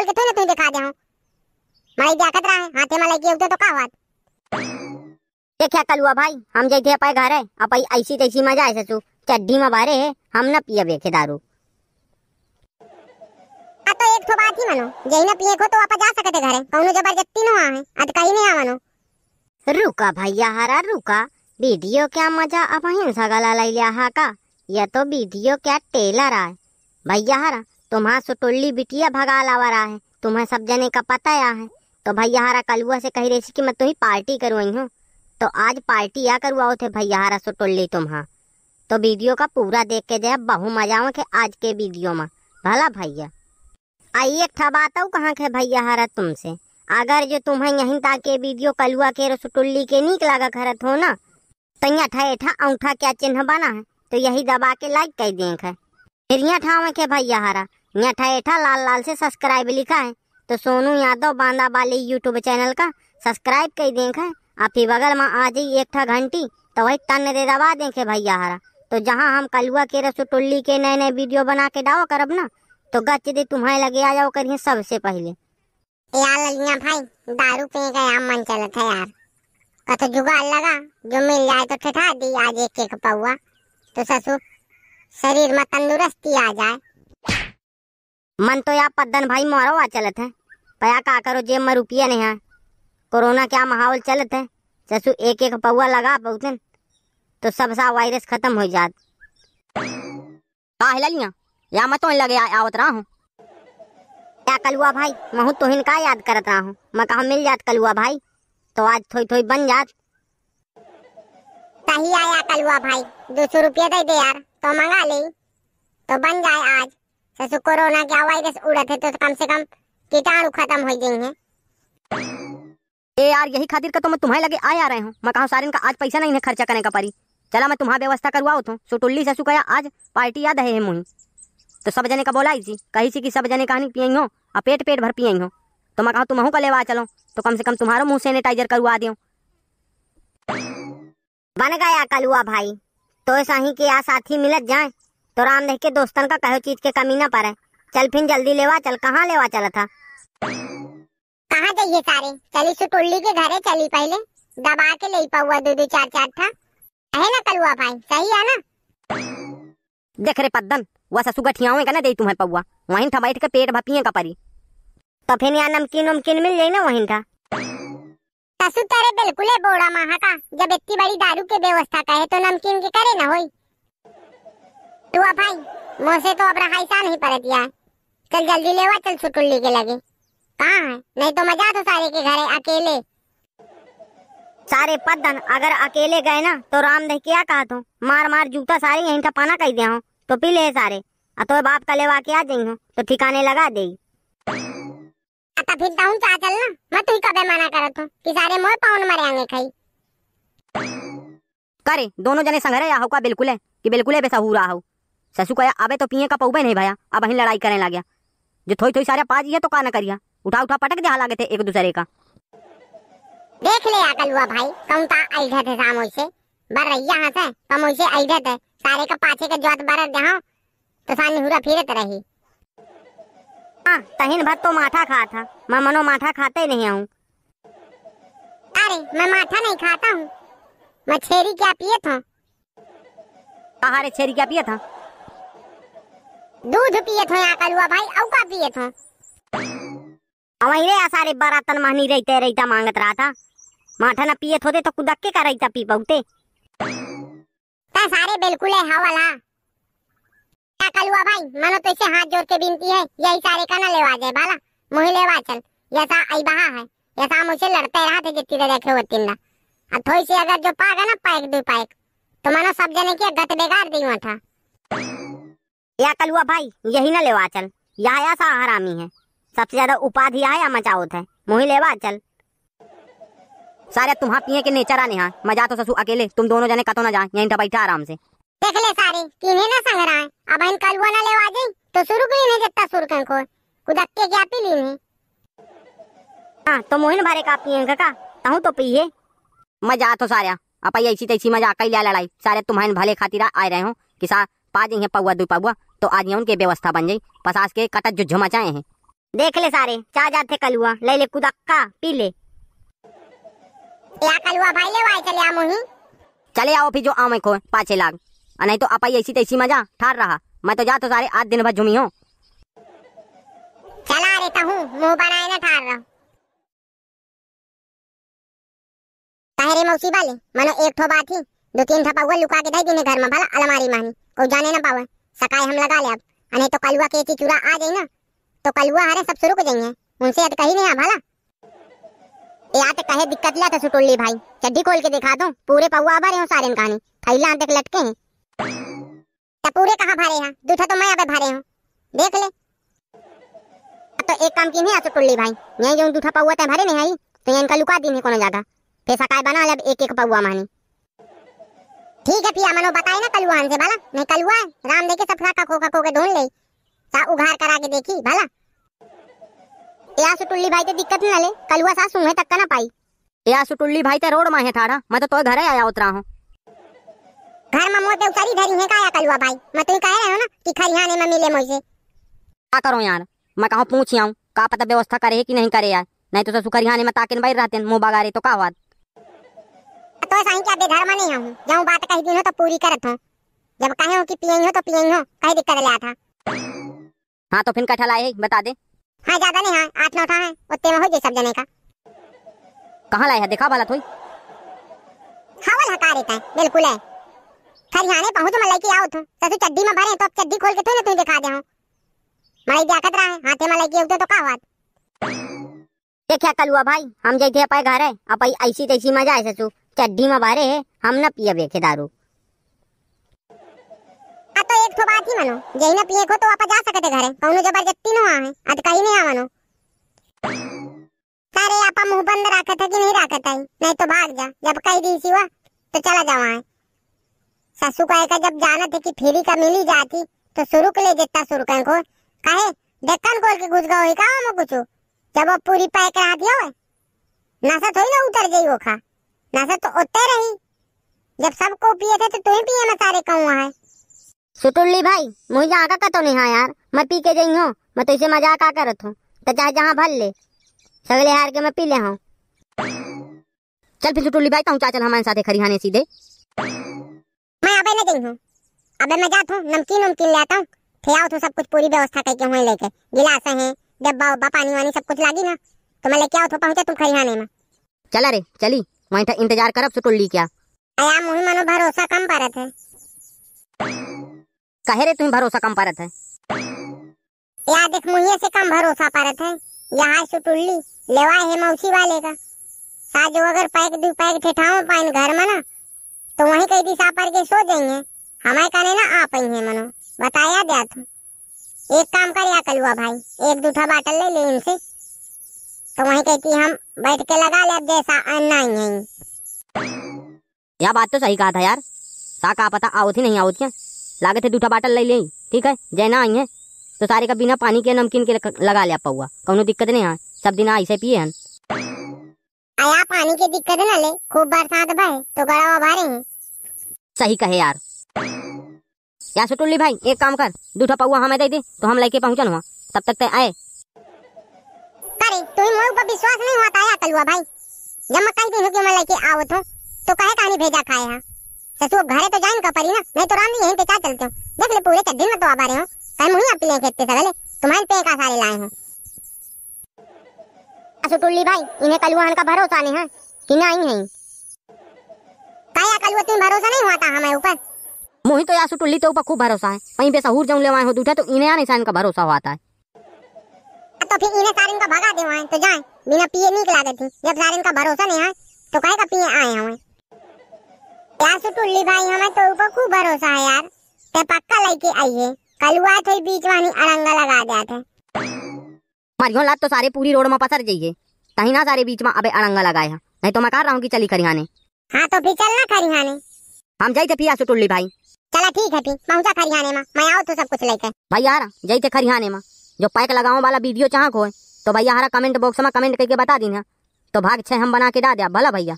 बोल के थोड़ी ना दिखा देखा जाऊं मलाई दिया रहा है हाथे मलाई के उठे तो का बात देखिया हुआ भाई हम थे अपन घर है अपन ऐसी तैसी मजा ऐसे सु चड्डी में बारे है हम ना पिए बेखे दारू आ हाँ तो एक तो बात ही मानो जही ना पिए को तो आप जा सकते घर है कौनो जबरदस्ती ना है आज कहीं नहीं मानो रुका भैया हरा रुका वीडियो क्या मजा अब हिंसा गला लाई लिया हा का यह तो वीडियो क्या टेलर आए भैया हरा तुम्हारा सो तो टोली बिटिया भगा लावा रहा है तुम्हें सब जने का पता या है तो भैया हारा कलुआ से कह रही कि मैं तुम्हें तो पार्टी करवाई हूँ तो आज पार्टी या करवाओ थे भैया हारा सो टोली तो तुम्हारा तो वीडियो का पूरा देख के दे बहु मजा के आज के वीडियो में भला भैया आई एक था बात कहाँ के भैया हारा तुमसे अगर जो तुम्हें यहीं के वीडियो कलुआ के सुटुल्ली के नीक लगा खरत हो ना तो यहाँ ठा एठा अंगठा क्या चिन्ह बना है तो यही दबा के लाइक कर दें है फिर यहाँ ठावे के भैया हारा ऐठा ऐठा लाल लाल से सब्सक्राइब लिखा है तो सोनू यादव बांदा बाली यूट्यूब चैनल का सब्सक्राइब कर देखे आप ही बगल में आ जाइए एक घंटी तो वही तन दे दबा देखे भैया हरा तो जहाँ हम कलुआ के रसोटुल्ली के नए नए वीडियो बना के डाओ करब ना तो गच दे तुम्हें लगे आ जाओ करिए सबसे पहले यार भाई दारू पी का यार मन चलत है यार कत जुगाल लगा जो मिल जाए तो ठठा दी आज एक एक पौआ तो ससुर शरीर में तंदुरुस्ती आ जाए मन तो या पद्दन भाई मोहरा हुआ चलत है पया का करो जेब में रुपया नहीं है कोरोना क्या माहौल चलत है जसू एक एक पौआ लगा पौतन तो सब सा वायरस खत्म हो जात का हिलिया या मैं तो लगे आवत रहा हूँ क्या कलुआ भाई महू तो का याद करत रहा हूँ मैं कहा मिल जात कलुआ भाई तो आज थोड़ी थोड़ी बन जात सही आया कलुआ भाई दो सौ रुपया दे दे यार तो मंगा ले तो बन जाए आज जैसे कोरोना क्या वायरस उड़ा थे तो कम से कम कीटाणु खत्म हो गई है ए यार यही खातिर का तो मैं तुम्हारे लगे आ आ रहे हूँ मैं कहा सारे का आज पैसा नहीं है खर्चा करने का परी चला मैं तुम्हारा व्यवस्था करवाओ तो सुटुल्ली से सुखाया आज पार्टी याद है मुही तो सब जने का बोला जी कही सी की सब जने कहानी पियई हो और पेट पेट भर पियई हो तो मैं कहा तुम्हू का लेवा चलो तो कम से कम तुम्हारा मुंह सैनिटाइजर करवा दो बन गया कलुआ भाई तो ऐसा ही के आ साथी मिलत जाए तो राम देख के दोस्तन का कहो चीज के कमी ना पड़े चल फिर जल्दी लेवा चल कहाँ लेवा चला था कहाँ जाइए सारे चली सुटुल्ली के घरे चली पहले दबा के ले पाऊआ दो दो चार चार था है ना कलुआ भाई सही है ना देख रे पद्दन वह ससु गठिया का ना दे तुम्हें पौआ वहीं था बैठ के पेट भपिए का परी तो फिर यहाँ नमकीन उमकीन मिल जाये ना वहीं था ससु तेरे बिल्कुल है बोड़ा महा का जब इतनी बड़ी दारू की व्यवस्था का है तो नमकीन के करे ना होई तू तो भाई मोसे तो अपना हाइसा नहीं पर दिया चल जल्दी लेवा चल सुटुल्ली के लगे कहाँ है नहीं तो मजा तो सारे के घरे अकेले सारे पदन अगर अकेले गए ना तो राम दे क्या कहा तो मार मार जूता सारे यहीं का पाना कह दिया हूँ तो पी ले सारे और तो बाप का लेवा के आ जाई हूँ तो ठिकाने लगा दे अता तो फिर दाऊं चा चल ना मैं तू कबे मना करत हूँ कि सारे मोर पाउन मरे मरेंगे खाई करे दोनों जने संग रहे आहो का बिल्कुल है कि बिल्कुल है बेसा हो रहा हूँ ससु कह अबे तो पिए का पौबे नहीं भैया अब अही लड़ाई करने लग गया जो थोड़ी थोड़ी सारे पाजी है तो का ना करिया उठा उठा पटक दिया लागे थे एक दूसरे का देख ले अकल हुआ भाई कौन ता अलझत है सामो से बरैया हंस है कमो से अलझत है हाँ सारे का पाछे के जात बर दहा तो सानी हुरा फिरत रही हां तहिन भत तो माथा खा था हाँ। मैं मनो माथा खाते नहीं आऊं अरे मैं माथा नहीं खाता हूं मैं छेरी क्या पिए था कहा रे छेरी क्या पिए था हाँ? दूध पिए थे यहाँ कलुआ भाई का पिए थे थो अवैरे सारे बरातन मानी रहते रहता मांगत रहा था माठा ना पिए थोते तो कुदक्के का रहता पी पहुते ता सारे बिल्कुल है हवाला हाँ क्या कलुआ भाई मनो तो इसे हाथ जोड़ के बिनती है यही सारे का ना लेवा जाए बाला मुही लेवा चल यथा आई बहा है यथा मुझे लड़ते रहा थे जितनी देखे वो तिंदा अब थोड़ी सी अगर जो पागा ना पाएक दो पाएक तो मनो सब जने की गत बेगार दी था या कलुआ भाई यही ना लेवा चल या सा हरामी है सबसे ज्यादा उपाधि या मचावत है मुही लेवा चल सारे तुम्हारा पिए के नेचर आने हाँ मजा तो ससु अकेले तुम दोनों जाने कतो ना जा यहीं तो बैठा आराम से देख ले सारे किने ना संग रहा है अब इन कलुआ ना लेवा जाई तो शुरू के ने जत्ता सुर कन को कुदक के क्या पी ली ने हां तो मोहिन भरे का पिए काका तहु तो पिए मजा तो सारे अपन ऐसी तैसी मजा कई ले लड़ाई सारे तुम्हारे भले खातिर आ रहे हो किसा पा है पौआ दू पौआ तो आज उनके व्यवस्था बन जाई पसास के कटत जुझ मचाए हैं देख ले सारे चा जाते कलुआ ले ले कुदक्का पी ले या कलुआ भाई ले भाई चले आमो ही चले आओ फिर जो आमे को पाछे लाग नहीं तो अपाई ऐसी तैसी मजा ठार रहा मैं तो जा तो सारे आज दिन भर झूमी हूँ चला रे तहु मुंह बनाए ना ठार रहा कहे मौसी वाले मनो एक ठो बात ही दो तीन थपा हुआ लुका के दे देने घर में भला अलमारी मानी को जाने ना पावे सकाय हम लगा ले अब अने तो कलुआ के एती चूरा आ जाई ना तो कलुआ हारे सब शुरू हो जाएंगे उनसे अत कही नहीं भला ए आते कहे दिक्कत ले तो सुटोली भाई चड्डी खोल के दिखा दूं पूरे पौवा भरे हो सारे कहानी थैला तक लटके हैं तो पूरे कहां भरे हैं दूठा तो मैं अबे भरे हूं देख ले तो एक काम की नहीं आ सुटोली भाई यहीं जो दूठा पौवा ते भरे नहीं आई तो इनका लुका दी नहीं कोनो जगह पैसा काय बना ले एक एक पौवा मानी ठीक है पिया मनो बताए ना कलुआन से भला मैं कलुआ राम देखे सब खा का खो के ढूंढ ले सा उघार करा के देखी भला या सुटुल्ली भाई ते दिक्कत ना ले कलुआ सा सुमे तक ना पाई या सुटुल्ली भाई ते रोड में है ठाड़ा मैं तो तो घर आया उतरा हूं घर में मोते उतरी धरी है काया कलुआ भाई मैं तो कह रहे हो ना कि खरियाने में मिले मुझे क्या करूं यार मैं कहूं पूछ आऊं का पता व्यवस्था करे कि नहीं करे यार नहीं तो सुखरियाने में ताकिन भाई रहते मुंह बगारे तो का बात तो साईं क्या बेधर्म नहीं हूं जाऊं बात कही दिन हो तो पूरी करत हूं जब कहे हो कि पियई हो तो पियई हो कहीं दिक्कत ले आता हां तो फिर कठा लाए बता दे हां ज्यादा नहीं हां आठ नौ था है उतने में हो जाए सब जने का कहां लाए है देखा वाला थोई हवल हका रहता है बिल्कुल है खरियाने पहुंच मलाई की आओ तू तो। ससु चड्डी में भरे तो अब चड्डी खोल के थोड़ी ना तू दिखा दे हूं मलाई क्या कर रहा है हाथे में लेके उठे तो का बात ये क्या कलुआ भाई हम जई थे पाए घर है अब ऐसी तैसी मजा आए ससु चड्डी में बारे हम ना पिए बेखे दारू आ तो एक तो बात ही मानो जही ना पिए को तो आप जा सकते घरे कौनो जबरदस्ती नो आ आवे अद कहीं नहीं आवनो सारे आपा मुंह बंद रखत है कि नहीं रखत है नहीं तो भाग जा जब कह दी सी सिवा तो चला जावा है ससु का एक जब जाना थे कि फेरी का मिली जाती तो सुरुक ले देता सुरुक को कहे देखन खोल के घुस गओ है का हम कुछ जब पूरी पैक रहा दियो ना सा थोड़ी ना उतर जाई वो खा नासा तो उतर रही जब सबको पिए थे तो तुम्हें पिए मैं सारे कहूँ है सुटुल्ली भाई मुझे आका का तो नहीं हाँ यार मैं पी के जई हूँ मैं तो इसे मजाक आ करत हूँ तो चाहे जहाँ भर ले सगले हार के मैं पी ले हूँ चल फिर सुटुल्ली भाई कहूँ चाचल हमारे साथ खरीहाने सीधे मैं अबे ना गई हूँ अबे मैं जात हूँ नमकीन उमकीन ले आता हूँ फिर आओ हूँ सब कुछ पूरी व्यवस्था करके हुए लेके गिलास है डब्बा उब्बा पानी वानी सब कुछ लागी ना तो मैं लेके आओ हूँ तो पहुँचा तुम खरीहाने में चला रे चली मैं इंतजार करब सुटुल ली क्या आया मुही मनो भरोसा कम पारत है कहे रे तुम भरोसा कम पारत है या देख मुहिए से कम भरोसा पारत है यहाँ सुटुल्ली लेवा है मौसी वाले का साजो अगर पैक दू पैक ठेठाओ पाइन घर में ना तो वहीं कहीं दिशा पर के सो जाएंगे हमारे कहने ना आ पाई है मनो बताया दिया तू एक काम कर या कलुआ भाई एक दूठा बाटल ले ले इनसे तो वहीं के कि हम बैठ के लगा ले जैसा नहीं है यह बात तो सही कहा था यार सा का पता आओ थी नहीं आओ थी लागे थे दूठा बाटल ले ली ठीक है जैना आई है तो सारे का बिना पानी के नमकीन के लगा लिया पौआ कोनो दिक्कत नहीं है सब दिन ऐसे पिए हैं आया पानी की दिक्कत ना ले खूब बरसात भाई तो गड़ावा भरे हैं सही कहे यार या सुटुल्ली भाई एक काम कर दूठा पौआ हमें दे दे तो हम लेके पहुंचन हुआ तब तक तय तो आए रे तुही मोर पर विश्वास नहीं होता आया तलुआ भाई जब मैं कई दिन हो गए मैं लेके आवत हूं तो, तो कहे कहानी भेजा खाए हां ससुर घरे तो जाइन का परी ना मैं तो राम यहीं पे क्या चलते हूं देख ले पूरे दिन में तो आबा रहे हो कहीं मुही अपने खेत से गले तुम्हारे पे का सारे लाए हूं असो टुल्ली भाई इन्हें कलुआन का भरोसा नहीं है कि ना आई नहीं काया कलुआ तुम भरोसा नहीं होता हमें ऊपर मुही तो यासु टुल्ली तो ऊपर खूब भरोसा है कहीं पे सहूर जाऊं लेवाए हो दूठा तो इन्हें आने सान का भरोसा होता है तो फिर इन्हें सारे इनका भगा दे तो जाए बिना पिए निकला देती जब सारे इनका भरोसा नहीं है तो कहे का पिए आए हमें यार सुटुल्ली भाई हमें तो ऊपर खूब भरोसा है यार ते पक्का लेके आई है कलुआ थे बीच वाली अरंगा लगा दिया थे मरियो लात तो सारे पूरी रोड में पसर जाइए कहीं ना सारे बीच में अबे अरंगा लगाया नहीं तो मैं कह रहा हूँ कि चली खरिहाने हाँ तो फिर चलना खरिहाने हम थे पिया से टुल्ली भाई चला ठीक है फिर पहुंचा खरिहाने में मैं आओ तो सब कुछ लेके भाई यार थे खरिहाने में जो पैक लगाओ वाला वीडियो चाहक हो तो भैया हरा कमेंट बॉक्स में कमेंट करके बता दीना तो भाग छह हम बना के डा दिया भला भैया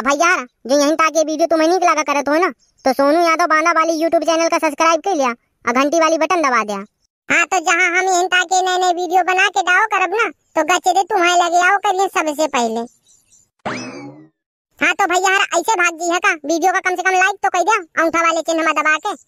अब भैया जो यहीं तक ये वीडियो तुम्हें नहीं लगा करत हो ना तो सोनू यादव बांदा वाली यूट्यूब चैनल का सब्सक्राइब कर लिया और घंटी वाली बटन दबा दिया हाँ तो जहाँ हम यहीं तक नए नए वीडियो बना के डाओ करब ना तो गचे दे तुम्हें लगे आओ कर लिए सबसे पहले हाँ तो भैया ऐसे भाग जी है का वीडियो का कम से कम लाइक तो कर दिया अंगठा वाले चिन्ह में दबा के